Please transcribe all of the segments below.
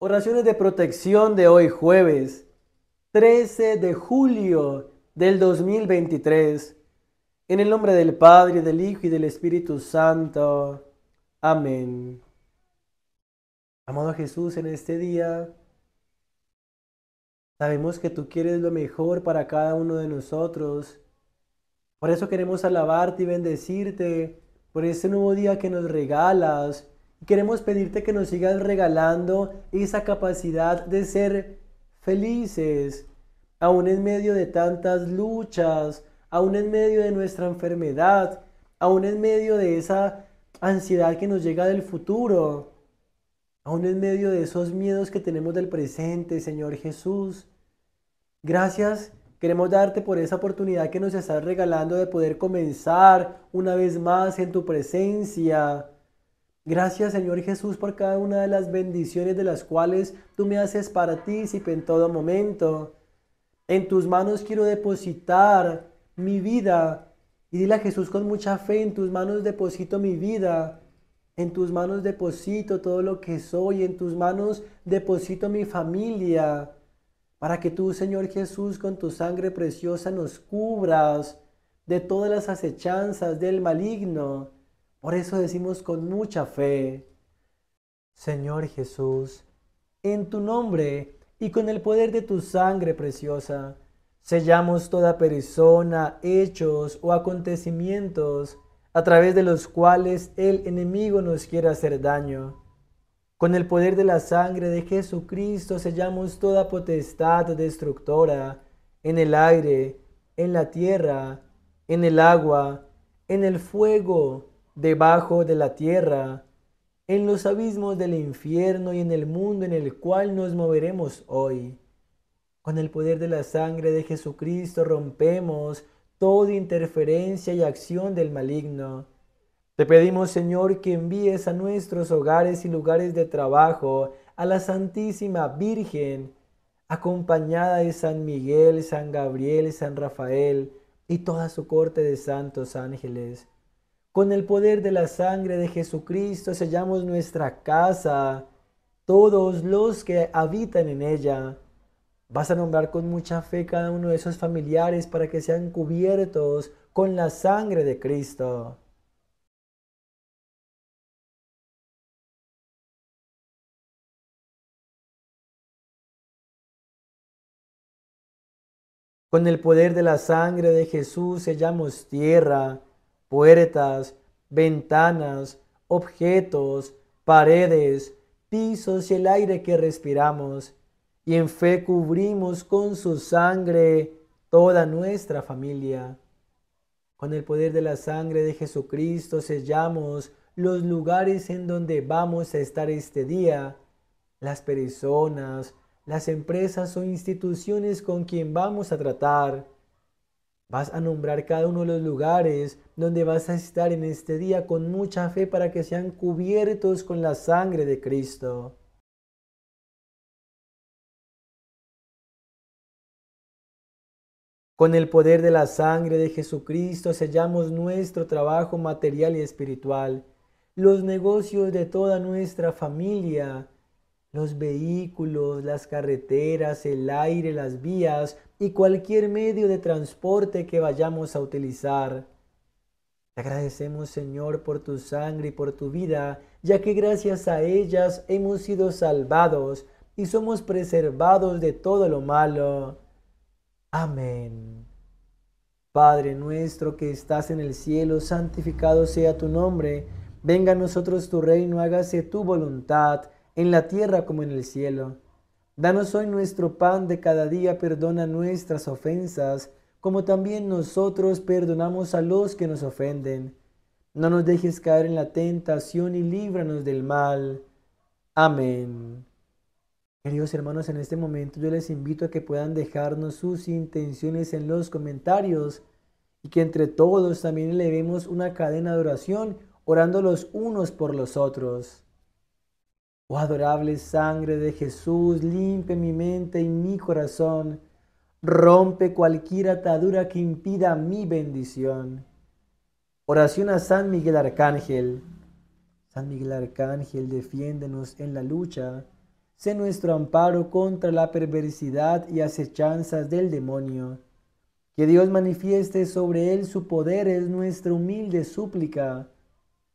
Oraciones de protección de hoy jueves 13 de julio del 2023. En el nombre del Padre, del Hijo y del Espíritu Santo. Amén. Amado Jesús, en este día sabemos que tú quieres lo mejor para cada uno de nosotros. Por eso queremos alabarte y bendecirte por este nuevo día que nos regalas Queremos pedirte que nos sigas regalando esa capacidad de ser felices, aún en medio de tantas luchas, aún en medio de nuestra enfermedad, aún en medio de esa ansiedad que nos llega del futuro, aún en medio de esos miedos que tenemos del presente, Señor Jesús. Gracias. Queremos darte por esa oportunidad que nos estás regalando de poder comenzar una vez más en tu presencia, Gracias Señor Jesús por cada una de las bendiciones de las cuales tú me haces partícipe en todo momento. En tus manos quiero depositar mi vida. Y dile a Jesús con mucha fe, en tus manos deposito mi vida. En tus manos deposito todo lo que soy. En tus manos deposito mi familia. Para que tú, Señor Jesús, con tu sangre preciosa nos cubras de todas las acechanzas del maligno por eso decimos con mucha fe, Señor Jesús, en tu nombre y con el poder de tu sangre preciosa, sellamos toda persona, hechos o acontecimientos a través de los cuales el enemigo nos quiere hacer daño. Con el poder de la sangre de Jesucristo sellamos toda potestad destructora en el aire, en la tierra, en el agua, en el fuego, debajo de la tierra, en los abismos del infierno y en el mundo en el cual nos moveremos hoy. Con el poder de la sangre de Jesucristo rompemos toda interferencia y acción del maligno. Te pedimos, Señor, que envíes a nuestros hogares y lugares de trabajo a la Santísima Virgen, acompañada de San Miguel, San Gabriel, San Rafael y toda su corte de santos ángeles con el poder de la sangre de Jesucristo sellamos nuestra casa, todos los que habitan en ella. Vas a nombrar con mucha fe cada uno de esos familiares para que sean cubiertos con la sangre de Cristo. Con el poder de la sangre de Jesús sellamos tierra, puertas, ventanas, objetos, paredes, pisos y el aire que respiramos, y en fe cubrimos con su sangre toda nuestra familia. Con el poder de la sangre de Jesucristo sellamos los lugares en donde vamos a estar este día, las personas, las empresas o instituciones con quien vamos a tratar Vas a nombrar cada uno de los lugares donde vas a estar en este día con mucha fe para que sean cubiertos con la sangre de Cristo. Con el poder de la sangre de Jesucristo sellamos nuestro trabajo material y espiritual, los negocios de toda nuestra familia, los vehículos, las carreteras, el aire, las vías y cualquier medio de transporte que vayamos a utilizar. Te agradecemos Señor por tu sangre y por tu vida, ya que gracias a ellas hemos sido salvados y somos preservados de todo lo malo. Amén. Padre nuestro que estás en el cielo, santificado sea tu nombre, venga a nosotros tu reino, hágase tu voluntad en la tierra como en el cielo. Danos hoy nuestro pan de cada día, perdona nuestras ofensas, como también nosotros perdonamos a los que nos ofenden. No nos dejes caer en la tentación y líbranos del mal. Amén. Queridos hermanos, en este momento yo les invito a que puedan dejarnos sus intenciones en los comentarios y que entre todos también elevemos una cadena de oración, orando los unos por los otros. Oh adorable sangre de Jesús, limpe mi mente y mi corazón. Rompe cualquier atadura que impida mi bendición. Oración a San Miguel Arcángel. San Miguel Arcángel, defiéndenos en la lucha. Sé nuestro amparo contra la perversidad y acechanzas del demonio. Que Dios manifieste sobre él su poder es nuestra humilde súplica.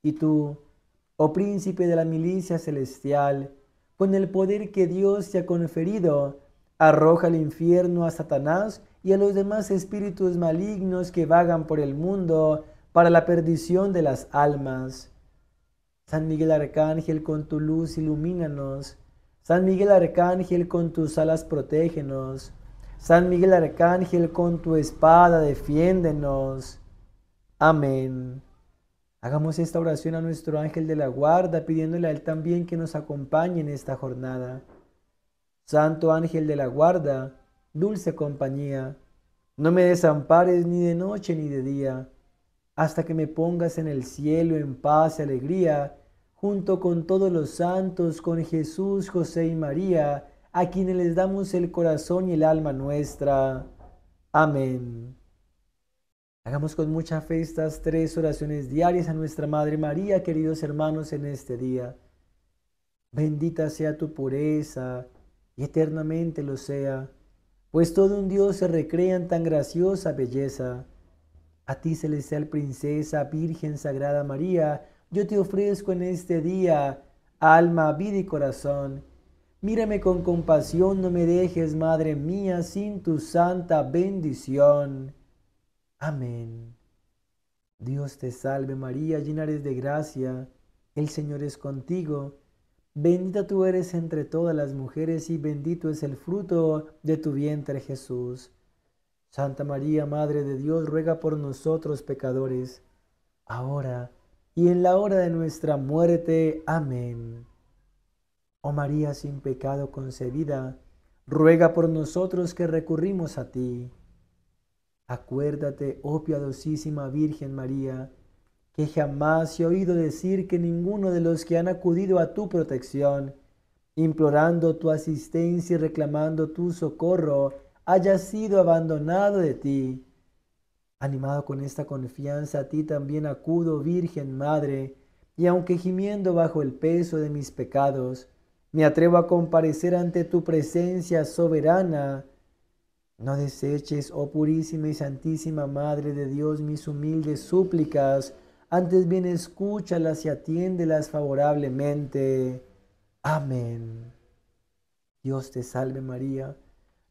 Y tú, oh príncipe de la milicia celestial, con el poder que Dios te ha conferido, arroja al infierno a Satanás y a los demás espíritus malignos que vagan por el mundo para la perdición de las almas. San Miguel Arcángel, con tu luz ilumínanos. San Miguel Arcángel, con tus alas protégenos. San Miguel Arcángel, con tu espada defiéndenos. Amén. Hagamos esta oración a nuestro ángel de la guarda, pidiéndole a él también que nos acompañe en esta jornada. Santo ángel de la guarda, dulce compañía, no me desampares ni de noche ni de día, hasta que me pongas en el cielo en paz y alegría, junto con todos los santos, con Jesús, José y María, a quienes les damos el corazón y el alma nuestra. Amén. Hagamos con mucha fe estas tres oraciones diarias a nuestra Madre María, queridos hermanos, en este día. Bendita sea tu pureza y eternamente lo sea, pues todo un Dios se recrea en tan graciosa belleza. A ti, celestial princesa, Virgen Sagrada María, yo te ofrezco en este día alma, vida y corazón. Mírame con compasión, no me dejes, Madre mía, sin tu santa bendición. Amén. Dios te salve María, llena eres de gracia, el Señor es contigo, bendita tú eres entre todas las mujeres y bendito es el fruto de tu vientre Jesús. Santa María, Madre de Dios, ruega por nosotros pecadores, ahora y en la hora de nuestra muerte. Amén. Oh María sin pecado concebida, ruega por nosotros que recurrimos a ti. Acuérdate, oh piadosísima Virgen María, que jamás he oído decir que ninguno de los que han acudido a tu protección, implorando tu asistencia y reclamando tu socorro, haya sido abandonado de ti. Animado con esta confianza, a ti también acudo, Virgen Madre, y aunque gimiendo bajo el peso de mis pecados, me atrevo a comparecer ante tu presencia soberana, no deseches, oh purísima y santísima Madre de Dios, mis humildes súplicas, antes bien escúchalas y atiéndelas favorablemente. Amén. Dios te salve María,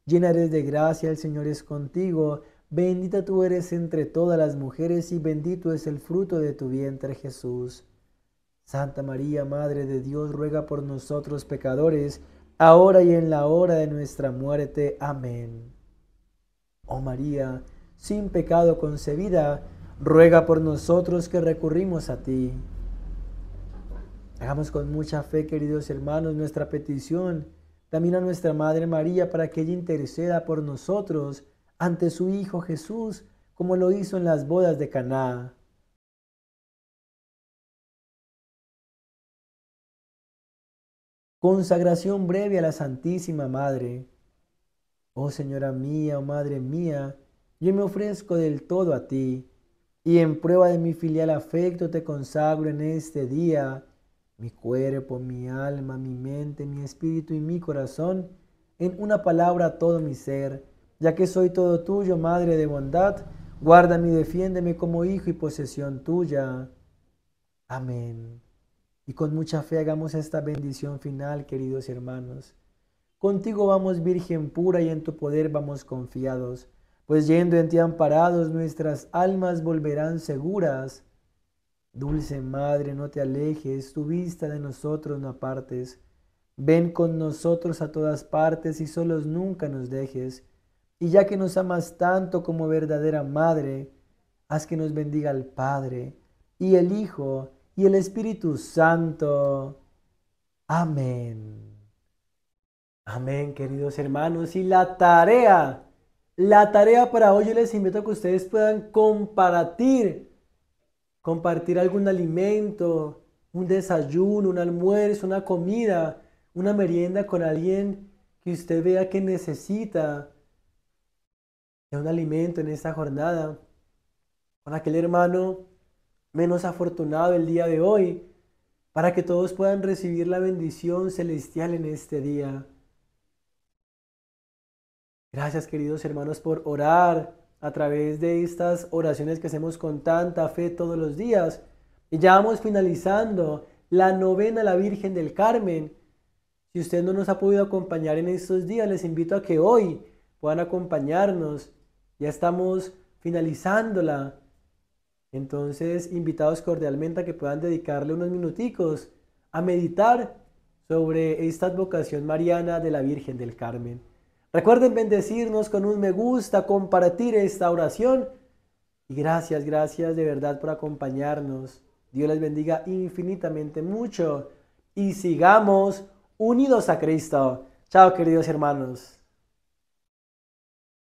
llena eres de gracia, el Señor es contigo, bendita tú eres entre todas las mujeres y bendito es el fruto de tu vientre Jesús. Santa María, Madre de Dios, ruega por nosotros pecadores, ahora y en la hora de nuestra muerte. Amén. Oh María, sin pecado concebida, ruega por nosotros que recurrimos a ti. Hagamos con mucha fe, queridos hermanos, nuestra petición también a nuestra Madre María para que ella interceda por nosotros ante su Hijo Jesús, como lo hizo en las bodas de Caná. Consagración breve a la Santísima Madre. Oh Señora mía, oh Madre mía, yo me ofrezco del todo a ti, y en prueba de mi filial afecto te consagro en este día mi cuerpo, mi alma, mi mente, mi espíritu y mi corazón, en una palabra todo mi ser, ya que soy todo tuyo, Madre de bondad, guárdame y defiéndeme como hijo y posesión tuya. Amén. Y con mucha fe hagamos esta bendición final, queridos hermanos. Contigo vamos, Virgen pura, y en tu poder vamos confiados, pues yendo en ti amparados, nuestras almas volverán seguras. Dulce Madre, no te alejes, tu vista de nosotros no apartes. Ven con nosotros a todas partes y solos nunca nos dejes. Y ya que nos amas tanto como verdadera Madre, haz que nos bendiga el Padre y el Hijo y el Espíritu Santo. Amén. Amén, queridos hermanos. Y la tarea, la tarea para hoy yo les invito a que ustedes puedan compartir, compartir algún alimento, un desayuno, un almuerzo, una comida, una merienda con alguien que usted vea que necesita de un alimento en esta jornada, con aquel hermano menos afortunado el día de hoy, para que todos puedan recibir la bendición celestial en este día. Gracias queridos hermanos por orar a través de estas oraciones que hacemos con tanta fe todos los días. Y ya vamos finalizando la novena la Virgen del Carmen. Si usted no nos ha podido acompañar en estos días, les invito a que hoy puedan acompañarnos. Ya estamos finalizándola. Entonces, invitados cordialmente a que puedan dedicarle unos minuticos a meditar sobre esta advocación mariana de la Virgen del Carmen. Recuerden bendecirnos con un me gusta, compartir esta oración. Y gracias, gracias de verdad por acompañarnos. Dios les bendiga infinitamente mucho y sigamos unidos a Cristo. Chao queridos hermanos.